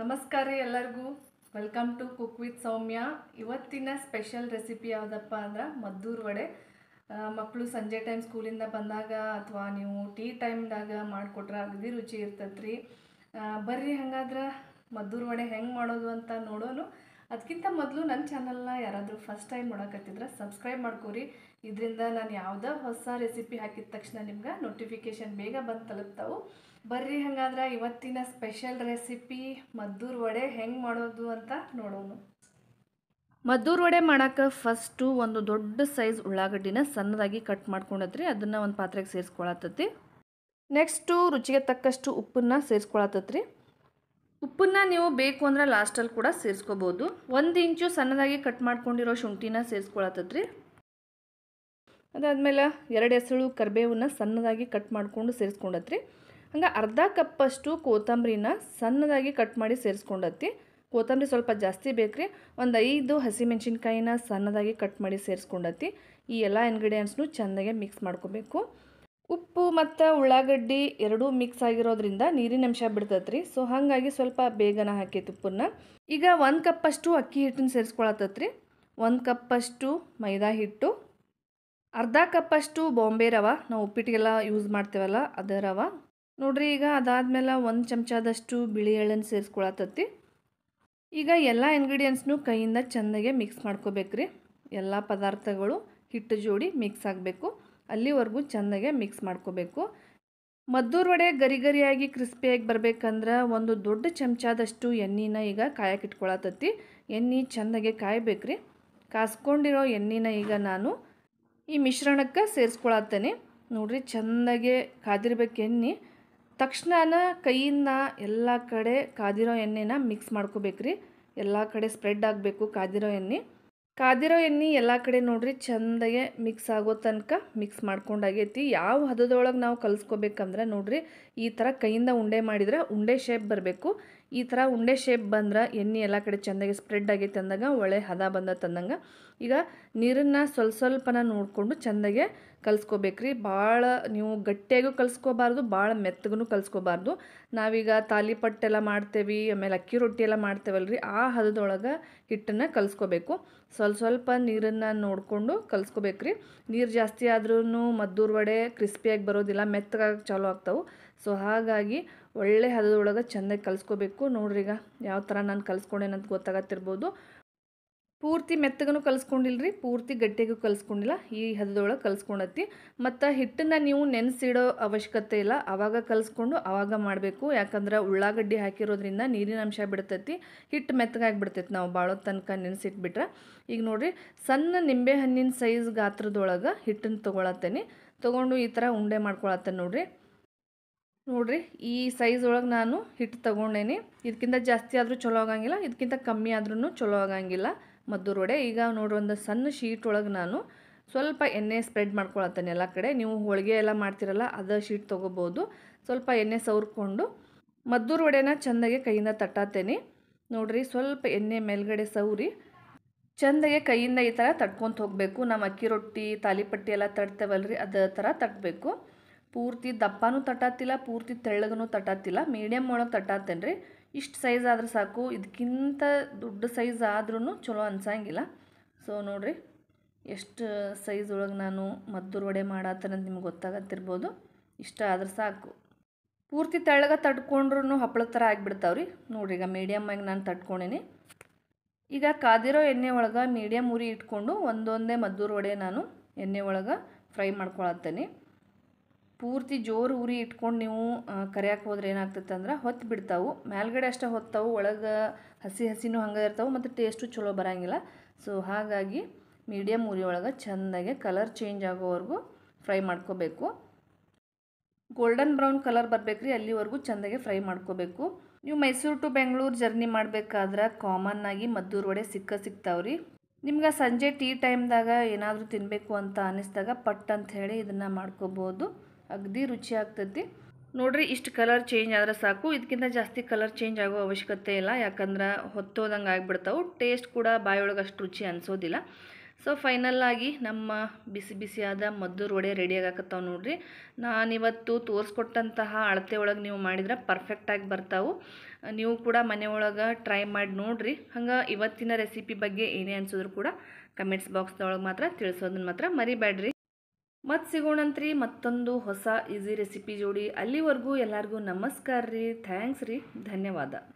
ನಮಸ್ಕಾರ ರೀ ಎಲ್ಲರಿಗೂ welcome to cook with Soumya ಇವತ್ತಿನ ಸ್ಪೆಷಲ್ ರೆಸಿಪಿ ಯಾವುದಪ್ಪ ಅಂದ್ರೆ ಮದ್ದೂರು ವಡೆ ಮಕ್ಕಳು ಸಂಜೆ ಟೈಮ್ ಸ್ಕೂಲಿಂದ ಬಂದಾಗ ಅಥವಾ ನೀವು ಟೀ ಟೈಮ್ದಾಗ ಮಾಡಿಕೊಟ್ರೆ ಅಗದಿ ರುಚಿ ಇರ್ತೈತೆ ಬರ್ರಿ ಹಂಗಾದ್ರೆ ಮದ್ದೂರು ವಡೆ ಹೆಂಗೆ ಮಾಡೋದು ಅಂತ ನೋಡೋನು ಅದಕ್ಕಿಂತ ಮೊದಲು ನನ್ನ ಚಾನಲ್ನ ಯಾರಾದರೂ ಫಸ್ಟ್ ಟೈಮ್ ನೋಡಕತ್ತಿದ್ರೆ ಸಬ್ಸ್ಕ್ರೈಬ್ ಮಾಡ್ಕೋರಿ ಇದರಿಂದ ನಾನು ಯಾವುದೋ ಹೊಸ ರೆಸಿಪಿ ಹಾಕಿದ ತಕ್ಷಣ ನಿಮ್ಗೆ ನೋಟಿಫಿಕೇಷನ್ ಬೇಗ ಬಂದು ತಲುಪ್ತಾವೆ ಬರ್ರಿ ಹಂಗಾದ್ರೆ ಇವತ್ತಿನ ಸ್ಪೆಷಲ್ ರೆಸಿಪಿ ಮದ್ದೂರು ವಡೆ ಹೆಂಗೆ ಮಾಡೋದು ಅಂತ ನೋಡೋಣ ಮದ್ದೂರು ವಡೆ ಮಾಡೋಕ್ಕೆ ಫಸ್ಟು ಒಂದು ದೊಡ್ಡ ಸೈಜ್ ಉಳ್ಳಾಗಡ್ಡಿನ ಸಣ್ಣದಾಗಿ ಕಟ್ ಮಾಡ್ಕೊಂಡತ್ರಿ ಅದನ್ನು ಒಂದು ಪಾತ್ರೆಗೆ ಸೇರಿಸ್ಕೊಳತ್ತತಿ ನೆಕ್ಸ್ಟು ರುಚಿಗೆ ತಕ್ಕಷ್ಟು ಉಪ್ಪನ್ನು ಸೇರಿಸ್ಕೊಳತ್ತತ್ರಿ ಉಪ್ಪನ್ನು ನೀವು ಬೇಕು ಅಂದ್ರೆ ಲಾಸ್ಟಲ್ಲಿ ಕೂಡ ಸೇರಿಸ್ಕೋಬೋದು ಒಂದು ಇಂಚು ಸಣ್ಣದಾಗಿ ಕಟ್ ಮಾಡ್ಕೊಂಡಿರೋ ಶುಂಠಿನ ಸೇರಿಸ್ಕೊಳತ್ತತ್ರಿ ಅದಾದಮೇಲೆ ಎರಡು ಹೆಸಳು ಕರಿಬೇವನ್ನ ಸಣ್ಣದಾಗಿ ಕಟ್ ಮಾಡಿಕೊಂಡು ಸೇರಿಸ್ಕೊಂಡತ್ರಿ ಹಂಗೆ ಅರ್ಧ ಕಪ್ಪಷ್ಟು ಕೊತ್ತಂಬರಿನ ಸಣ್ಣದಾಗಿ ಕಟ್ ಮಾಡಿ ಸೇರಿಸ್ಕೊಂಡತ್ತಿ ಕೊತ್ತಂಬರಿ ಸ್ವಲ್ಪ ಜಾಸ್ತಿ ಬೇಕು ರೀ ಒಂದು ಐದು ಹಸಿಮೆಣ್ಸಿನ್ಕಾಯಿನ ಸಣ್ಣದಾಗಿ ಕಟ್ ಮಾಡಿ ಸೇರಿಸ್ಕೊಂಡತ್ತಿ ಈ ಎಲ್ಲ ಇನ್ಗ್ರೀಡಿಯೆಂಟ್ಸ್ನು ಚೆಂದಾಗೆ ಮಿಕ್ಸ್ ಮಾಡ್ಕೋಬೇಕು ಉಪ್ಪು ಮತ್ತು ಉಳ್ಳಾಗಡ್ಡಿ ಎರಡೂ ಮಿಕ್ಸ್ ಆಗಿರೋದ್ರಿಂದ ನೀರಿನ ಅಂಶ ರೀ ಸೊ ಹಾಗಾಗಿ ಸ್ವಲ್ಪ ಬೇಗನ ಹಾಕೈತಿ ಉಪ್ಪನ್ನ ಈಗ ಒಂದು ಕಪ್ಪಷ್ಟು ಅಕ್ಕಿ ಹಿಟ್ಟನ್ನು ರೀ ಒಂದು ಕಪ್ಪಷ್ಟು ಮೈದಾ ಹಿಟ್ಟು ಅರ್ಧ ಕಪ್ಪಷ್ಟು ಬಾಂಬೆ ರವ ನಾವು ಉಪ್ಪಿಟ್ಟಿಗೆಲ್ಲ ಯೂಸ್ ಮಾಡ್ತೇವಲ್ಲ ಅದೇ ರವ ನೋಡ್ರಿ ಈಗ ಅದಾದಮೇಲೆ ಒಂದು ಚಮಚದಷ್ಟು ಬಿಳಿ ಎಳ್ಳನ್ನು ಸೇರಿಸ್ಕೊಳತತ್ತಿ ಈಗ ಎಲ್ಲ ಇಂಗ್ರೀಡಿಯೆಂಟ್ಸ್ನು ಕೈಯಿಂದ ಚೆಂದಾಗೆ ಮಿಕ್ಸ್ ಮಾಡ್ಕೋಬೇಕ್ರಿ ಎಲ್ಲ ಪದಾರ್ಥಗಳು ಹಿಟ್ಟು ಜೋಡಿ ಮಿಕ್ಸ್ ಆಗಬೇಕು ಅಲ್ಲಿವರೆಗೂ ಚೆಂದಾಗೆ ಮಿಕ್ಸ್ ಮಾಡ್ಕೋಬೇಕು ಮದ್ದೂರು ವಡೆ ಗರಿ ಗರಿಯಾಗಿ ಕ್ರಿಸ್ಪಿಯಾಗಿ ಬರಬೇಕಂದ್ರೆ ಒಂದು ದೊಡ್ಡ ಚಮಚದಷ್ಟು ಎಣ್ಣೆನ ಈಗ ಕಾಯಕ್ಕಿಟ್ಕೊಳತತ್ತಿ ಎಣ್ಣೆ ಚೆನ್ನಾಗೆ ಕಾಯಬೇಕ್ರಿ ಕಾಸ್ಕೊಂಡಿರೋ ಎಣ್ಣೆನ ಈಗ ನಾನು ಈ ಮಿಶ್ರಣಕ್ಕೆ ಸೇರಿಸ್ಕೊಳತ್ತೇನೆ ನೋಡ್ರಿ ಚೆಂದಾಗೆ ಕಾದಿರ್ಬೇಕು ಎಣ್ಣೆ ತಕ್ಷಣ ಕೈಯಿಂದ ಎಲ್ಲ ಕಡೆ ಕಾದಿರೋ ಎಣ್ಣೆನ ಮಿಕ್ಸ್ ಮಾಡ್ಕೋಬೇಕ್ರಿ ಎಲ್ಲ ಕಡೆ ಸ್ಪ್ರೆಡ್ ಆಗಬೇಕು ಕಾದಿರೋ ಎಣ್ಣೆ ಕಾದಿರೋ ಎಣ್ಣೆ ಎಲ್ಲ ಕಡೆ ನೋಡ್ರಿ ಚಂದಗೆ ಮಿಕ್ಸ್ ಆಗೋ ತನಕ ಮಿಕ್ಸ್ ಮಾಡ್ಕೊಂಡಾಗೈತಿ ಯಾವ ಹದದೊಳಗೆ ನಾವು ಕಲಿಸ್ಕೋಬೇಕಂದ್ರೆ ನೋಡ್ರಿ ಈ ಥರ ಕೈಯಿಂದ ಉಂಡೆ ಮಾಡಿದ್ರೆ ಉಂಡೆ ಶೇಪ್ ಬರಬೇಕು ಈ ಥರ ಉಂಡೆ ಶೇಪ್ ಬಂದ್ರೆ ಎಣ್ಣೆ ಎಲ್ಲ ಕಡೆ ಚೆಂದಾಗಿ ಸ್ಪ್ರೆಡ್ ಆಗಿ ತಂದಾಗ ಒಳ್ಳೆ ಹದ ಬಂದ ತಂದಂಗೆ ಈಗ ನೀರನ್ನು ಸ್ವಲ್ಪ ಸ್ವಲ್ಪನ ನೋಡಿಕೊಂಡು ಚೆಂದಾಗೆ ಕಲಿಸ್ಕೋಬೇಕ್ರಿ ಭಾಳ ನೀವು ಗಟ್ಟಿಯಾಗೂ ಕಲಿಸ್ಕೋಬಾರ್ದು ಭಾಳ ಮೆತ್ತಗೂ ಕಲಿಸ್ಕೋಬಾರ್ದು ನಾವೀಗ ತಾಲಿಪಟ್ಟೆಲ್ಲ ಮಾಡ್ತೇವೆ ಆಮೇಲೆ ಅಕ್ಕಿ ರೊಟ್ಟಿ ಎಲ್ಲ ಮಾಡ್ತೇವಲ್ರಿ ಆ ಹದದೊಳಗೆ ಹಿಟ್ಟನ್ನು ಕಲಿಸ್ಕೋಬೇಕು ಸ್ವಲ್ಪ ಸ್ವಲ್ಪ ನೀರನ್ನು ನೋಡಿಕೊಂಡು ಕಲಿಸ್ಕೋಬೇಕ್ರಿ ನೀರು ಜಾಸ್ತಿ ಆದ್ರೂ ಮದ್ದೂರು ವಡೆ ಕ್ರಿಸ್ಪಿಯಾಗಿ ಬರೋದಿಲ್ಲ ಮೆತ್ತಗಾಗಿ ಚಾಲೂ ಆಗ್ತವೆ ಸೊ ಹಾಗಾಗಿ ಒಳ್ಳೆ ಹದದೊಳಗೆ ಚೆಂದಾಗಿ ಕಲಿಸ್ಕೋಬೇಕು ನೋಡ್ರಿ ಈಗ ಯಾವ ಥರ ನಾನು ಕಲಿಸ್ಕೊಂಡೇನಂತ ಗೊತ್ತಾಗತ್ತಿರ್ಬೋದು ಪೂರ್ತಿ ಮೆತ್ತಗೂ ರೀ ಪೂರ್ತಿ ಗಟ್ಟಿಗೂ ಕಲಿಸ್ಕೊಂಡಿಲ್ಲ ಈ ಹದದೊಳಗೆ ಕಲಿಸ್ಕೊಂಡತ್ತಿ ಮತ್ತು ಹಿಟ್ಟನ್ನು ನೀವು ನೆನೆಸಿಡೋ ಅವಶ್ಯಕತೆ ಇಲ್ಲ ಆವಾಗ ಕಲಿಸ್ಕೊಂಡು ಆವಾಗ ಮಾಡಬೇಕು ಯಾಕಂದ್ರೆ ಉಳ್ಳಾಗಡ್ಡಿ ಹಾಕಿರೋದ್ರಿಂದ ನೀರಿನ ಅಂಶ ಬಿಡ್ತೈತಿ ಹಿಟ್ಟು ಮೆತ್ತಗಾಗಿ ಬಿಡ್ತೈತಿ ನಾವು ಭಾಳ ತನಕ ನೆನೆಸಿಟ್ಬಿಟ್ರೆ ಈಗ ನೋಡಿರಿ ಸಣ್ಣ ನಿಂಬೆ ಹಣ್ಣಿನ ಸೈಜ್ ಗಾತ್ರದೊಳಗೆ ಹಿಟ್ಟನ್ನು ತೊಗೊಳತ್ತೇನೆ ತೊಗೊಂಡು ಈ ಥರ ಉಂಡೆ ಮಾಡ್ಕೊಳತ್ತೆ ನೋಡಿರಿ ನೋಡಿರಿ ಈ ಸೈಜ್ ಒಳಗೆ ನಾನು ಹಿಟ್ಟು ತಗೊಂಡೇನಿ ಇದಕ್ಕಿಂತ ಜಾಸ್ತಿ ಆದರೂ ಚಲೋ ಆಗಂಗಿಲ್ಲ ಇದಕ್ಕಿಂತ ಕಮ್ಮಿ ಆದ್ರೂ ಚಲೋ ಆಗಂಗಿಲ್ಲ ಮದ್ದೂರು ವಡೆ ಈಗ ನೋಡ್ರಿ ಒಂದು ಸಣ್ಣ ಶೀಟ್ ಒಳಗೆ ನಾನು ಸ್ವಲ್ಪ ಎಣ್ಣೆ ಸ್ಪ್ರೆಡ್ ಮಾಡ್ಕೊಳತ್ತೇನೆ ಎಲ್ಲ ಕಡೆ ನೀವು ಹೋಳಿಗೆ ಎಲ್ಲ ಮಾಡ್ತಿರಲ್ಲ ಅದು ಶೀಟ್ ತೊಗೋಬೋದು ಸ್ವಲ್ಪ ಎಣ್ಣೆ ಸವರ್ಕೊಂಡು ಮದ್ದೂರು ವಡೆನ ಚೆಂದಾಗೆ ಕೈಯಿಂದ ತಟ್ಟಾತೇನೆ ನೋಡ್ರಿ ಸ್ವಲ್ಪ ಎಣ್ಣೆ ಮೇಲ್ಗಡೆ ಸವ್ರಿ ಚೆಂದಾಗೆ ಕೈಯಿಂದ ಈ ಥರ ತಟ್ಕೊಂತ ಹೋಗಬೇಕು ನಮ್ಮ ಅಕ್ಕಿ ರೊಟ್ಟಿ ತಾಲಿಪಟ್ಟಿ ಎಲ್ಲ ರೀ ಅದೇ ಥರ ತಟ್ಟಬೇಕು ಪೂರ್ತಿ ದಪ್ಪನೂ ತಟ್ಟತ್ತಿಲ್ಲ ಪೂರ್ತಿ ತೆಳ್ಳಗೂ ತಟ್ಟತ್ತಿಲ್ಲ ಮೀಡಿಯಮ್ ಒಳಗೆ ತಟ್ಟತ್ತೇನೆ ರೀ ಇಷ್ಟು ಸೈಜ್ ಆದ್ರೆ ಸಾಕು ಇದಕ್ಕಿಂತ ದೊಡ್ಡ ಸೈಜ್ ಆದ್ರೂ ಚಲೋ ಅನ್ಸಂಗಿಲ್ಲ ಸೊ ನೋಡಿರಿ ಎಷ್ಟು ಸೈಜ್ ಒಳಗೆ ನಾನು ಮದ್ದೂರು ವಡೆ ಮಾಡತ್ತೇನೆ ನಿಮ್ಗೆ ಗೊತ್ತಾಗತ್ತಿರ್ಬೋದು ಇಷ್ಟ ಆದ್ರೆ ಸಾಕು ಪೂರ್ತಿ ತೆಳ್ಳಗ ತಟ್ಕೊಂಡ್ರೂ ಹಪ್ಪಳ ಥರ ಆಗಿಬಿಡ್ತಾವ್ರಿ ನೋಡ್ರಿ ಈಗ ಮೀಡಿಯಮ್ ಆಗಿ ನಾನು ತಟ್ಕೊಂಡಿನಿ ಈಗ ಕಾದಿರೋ ಎಣ್ಣೆ ಒಳಗೆ ಮೀಡಿಯಮ್ ಉರಿ ಇಟ್ಕೊಂಡು ಒಂದೊಂದೇ ಮದ್ದೂರು ವಡೆ ನಾನು ಎಣ್ಣೆ ಒಳಗೆ ಫ್ರೈ ಮಾಡ್ಕೊಳತ್ತೇನೆ ಪೂರ್ತಿ ಜೋರು ಉರಿ ಇಟ್ಕೊಂಡು ನೀವು ಕರಿಯಕ್ಕೆ ಹೋದ್ರೆ ಏನಾಗ್ತೈತೆ ಅಂದ್ರೆ ಹೊತ್ತು ಬಿಡ್ತಾವೆ ಮೇಲ್ಗಡೆ ಅಷ್ಟೇ ಹೊತ್ತವು ಒಳಗೆ ಹಸಿ ಹಸಿನೂ ಹಂಗೆ ಇರ್ತಾವೆ ಮತ್ತು ಟೇಸ್ಟು ಚಲೋ ಬರೋಂಗಿಲ್ಲ ಸೊ ಹಾಗಾಗಿ ಮೀಡಿಯಮ್ ಉರಿ ಒಳಗೆ ಚೆಂದಾಗೆ ಕಲರ್ ಚೇಂಜ್ ಆಗೋವರೆಗೂ ಫ್ರೈ ಮಾಡ್ಕೋಬೇಕು ಗೋಲ್ಡನ್ ಬ್ರೌನ್ ಕಲರ್ ಬರಬೇಕ್ರಿ ಅಲ್ಲಿವರೆಗೂ ಚೆಂದಾಗೆ ಫ್ರೈ ಮಾಡ್ಕೋಬೇಕು ನೀವು ಮೈಸೂರು ಟು ಬೆಂಗಳೂರು ಜರ್ನಿ ಮಾಡಬೇಕಾದ್ರೆ ಕಾಮನ್ನಾಗಿ ಮದ್ದೂರು ವಡೆ ಸಿಕ್ಕ ಸಿಗ್ತಾವ್ರಿ ನಿಮ್ಗೆ ಸಂಜೆ ಟೀ ಟೈಮ್ದಾಗ ಏನಾದರೂ ತಿನ್ನಬೇಕು ಅಂತ ಅನ್ನಿಸ್ದಾಗ ಪಟ್ ಅಂತ ಹೇಳಿ ಇದನ್ನು ಮಾಡ್ಕೋಬೋದು ಅಗದಿ ರುಚಿ ಆಗ್ತೈತಿ ನೋಡ್ರಿ ಇಷ್ಟು ಕಲರ್ ಚೇಂಜ್ ಆದ್ರೆ ಸಾಕು ಇದಕ್ಕಿಂತ ಜಾಸ್ತಿ ಕಲರ್ ಚೇಂಜ್ ಆಗೋ ಅವಶ್ಯಕತೆ ಇಲ್ಲ ಯಾಕಂದ್ರೆ ಹೊತ್ತೋದಂಗೆ ಆಗಿಬಿಡ್ತಾವೆ ಟೇಸ್ಟ್ ಕೂಡ ಬಾಯಿಯೊಳಗೆ ಅಷ್ಟು ರುಚಿ ಅನಿಸೋದಿಲ್ಲ ಸೊ ಫೈನಲ್ಲಾಗಿ ನಮ್ಮ ಬಿಸಿ ಬಿಸಿಯಾದ ಮದ್ದೂರು ವಡೆ ರೆಡಿಯಾಗಕತ್ತಾವೆ ನೋಡ್ರಿ ನಾನಿವತ್ತು ತೋರಿಸ್ಕೊಟ್ಟಂತಹ ಅಳತೆ ಒಳಗೆ ನೀವು ಮಾಡಿದ್ರೆ ಪರ್ಫೆಕ್ಟಾಗಿ ಬರ್ತಾವೆ ನೀವು ಕೂಡ ಮನೆಯೊಳಗೆ ಟ್ರೈ ಮಾಡಿ ನೋಡ್ರಿ ಹಂಗೆ ಇವತ್ತಿನ ರೆಸಿಪಿ ಬಗ್ಗೆ ಏನೇ ಅನಿಸಿದ್ರು ಕೂಡ ಕಮೆಂಟ್ಸ್ ಬಾಕ್ಸ್ದೊಳಗೆ ಮಾತ್ರ ತಿಳಿಸೋದನ್ನ ಮಾತ್ರ ಮರಿಬೇಡ್ರಿ ಮತ್ತು ಸಿಗೋಣಂತ್ರಿ ಮತ್ತೊಂದು ಹೊಸ ಈಸಿ ರೆಸಿಪಿ ಜೋಡಿ ಅಲ್ಲಿವರೆಗೂ ಎಲ್ಲರಿಗೂ ನಮಸ್ಕಾರ ರೀ ಥ್ಯಾಂಕ್ಸ್ ರೀ ಧನ್ಯವಾದ